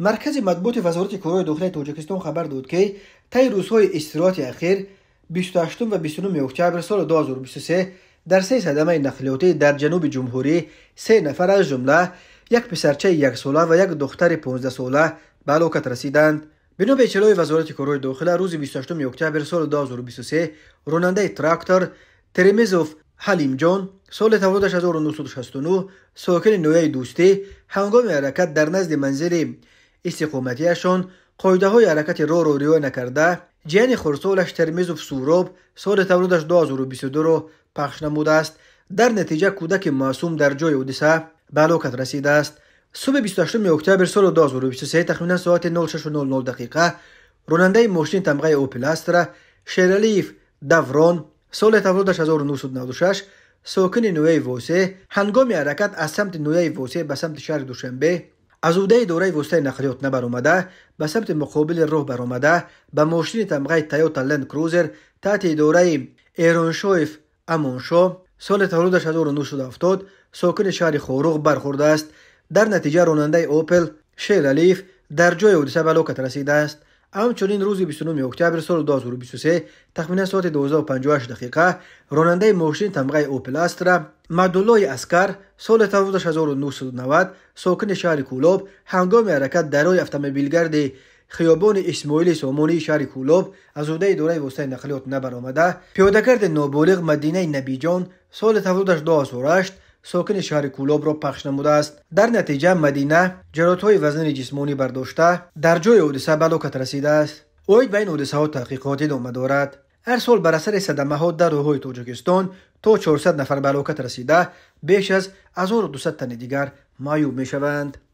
مرکز مطبوعات وزارت کره دخلی توجکستان خبر داد که طی روزهای استراحت اخیر 28 و 29 اکتبر سال 2023 در سه صدمه نقلیاتی در جنوب جمهوری سه نفر از جمله یک پسرچه یک ساله و یک دختر 15 ساله به هلاکت رسیدند بنا به اطلاع وزارت کره دخل روز 28 اکتبر سال 2023 راننده تراکتور ترمیزوف حلیم جان سال تولدش 1969 ساکن نویه دوستی هنگام حرکت در نزد منزل истиқоматиашон қоидаҳои ҳаракати роҳро риоя накарда ҷияни хурсолаш термизов сӯроб соли таваллудаш 2022-ро пахш намудааст дар натиҷа кӯдаки маъсум дар ҷои ҳодиса ба ҳалокат расидааст субҳи 28 октябр соли 2023 тахминан соати 06:00 дақиқа ронандаи мошини тамғаи опел астра шералиев даврон соли таваллудаш 1996 сокини нӯяи восе ҳангоми ҳаракат аз самти нӯяи восе ба самти шаҳри душанбе аз ӯҳдаи идораи воситаи нақлиёт набаромада ба самти муқобили роҳ баромада ба мошини тамғаи тайота ленд крузер таҳти идораи эроншоев амоншо соли таҳоду 1970 сокини шаҳри хорӯғ бархӯрдааст дар натиҷа ронандаи опел шер алиев дар ҷои ҳодиса ба ҳалокат расидааст همچنین روز 29 اکتبر سال 2023 تخمینا ساعت 12:58 دقیقه راننده ماشین تمغه اوپل استرا مدولای اسکر سال 1990 ساکن شهر کولاب هنگام حرکت درای اتومبیلگرد خیابان اسماعیل سامانی شهر کولوب از عهده دوره واسطه نقلیات نبرآمده کرد نابالغ مدینه جان سال 1908 ساکن شهر کولاب را پخش نموده است در نتیجه مدینه جراتهای وزن جسمانی برداشته در جای حادثه به رسیده است اوید بین این حادثه ها تحقیقات ادامه دارد هر سال بر اثر صدمه ها در روهای تاجیکستان تا 400 نفر به هلاکت رسیده بیش از 1200 تن دیگر معیوب می شوند